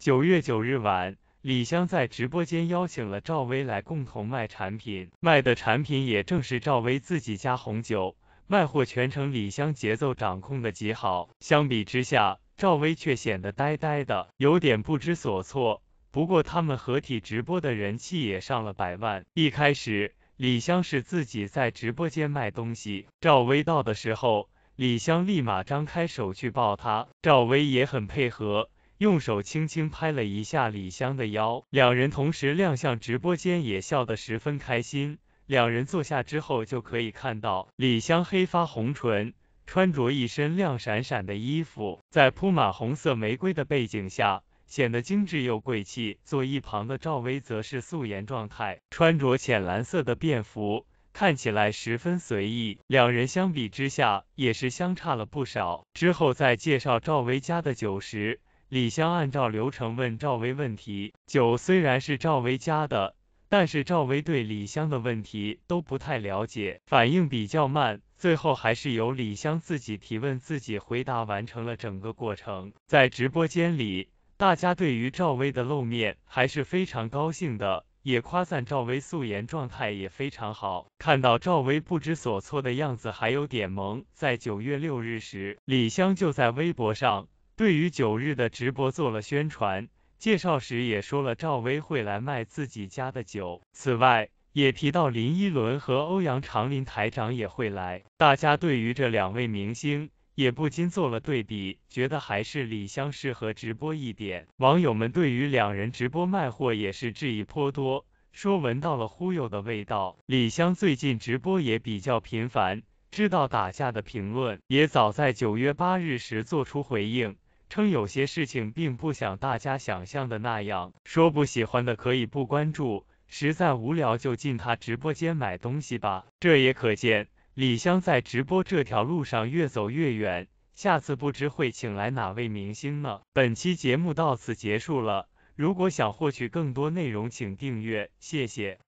九月九日晚，李湘在直播间邀请了赵薇来共同卖产品，卖的产品也正是赵薇自己家红酒。卖货全程李湘节奏掌控的极好，相比之下，赵薇却显得呆呆的，有点不知所措。不过他们合体直播的人气也上了百万。一开始，李湘是自己在直播间卖东西，赵薇到的时候，李湘立马张开手去抱她，赵薇也很配合。用手轻轻拍了一下李湘的腰，两人同时亮相直播间，也笑得十分开心。两人坐下之后，就可以看到李湘黑发红唇，穿着一身亮闪闪的衣服，在铺满红色玫瑰的背景下，显得精致又贵气。坐一旁的赵薇则是素颜状态，穿着浅蓝色的便服，看起来十分随意。两人相比之下，也是相差了不少。之后在介绍赵薇家的酒时。李湘按照流程问赵薇问题，酒虽然是赵薇家的，但是赵薇对李湘的问题都不太了解，反应比较慢，最后还是由李湘自己提问、自己回答，完成了整个过程。在直播间里，大家对于赵薇的露面还是非常高兴的，也夸赞赵薇素颜状态也非常好。看到赵薇不知所措的样子还有点萌。在九月六日时，李湘就在微博上。对于九日的直播做了宣传介绍时，也说了赵薇会来卖自己家的酒。此外，也提到林依轮和欧阳长林台长也会来。大家对于这两位明星也不禁做了对比，觉得还是李湘适合直播一点。网友们对于两人直播卖货也是质疑颇多，说闻到了忽悠的味道。李湘最近直播也比较频繁，知道打架的评论也早在九月八日时做出回应。称有些事情并不像大家想象的那样，说不喜欢的可以不关注，实在无聊就进他直播间买东西吧。这也可见李湘在直播这条路上越走越远，下次不知会请来哪位明星呢？本期节目到此结束了，如果想获取更多内容，请订阅，谢谢。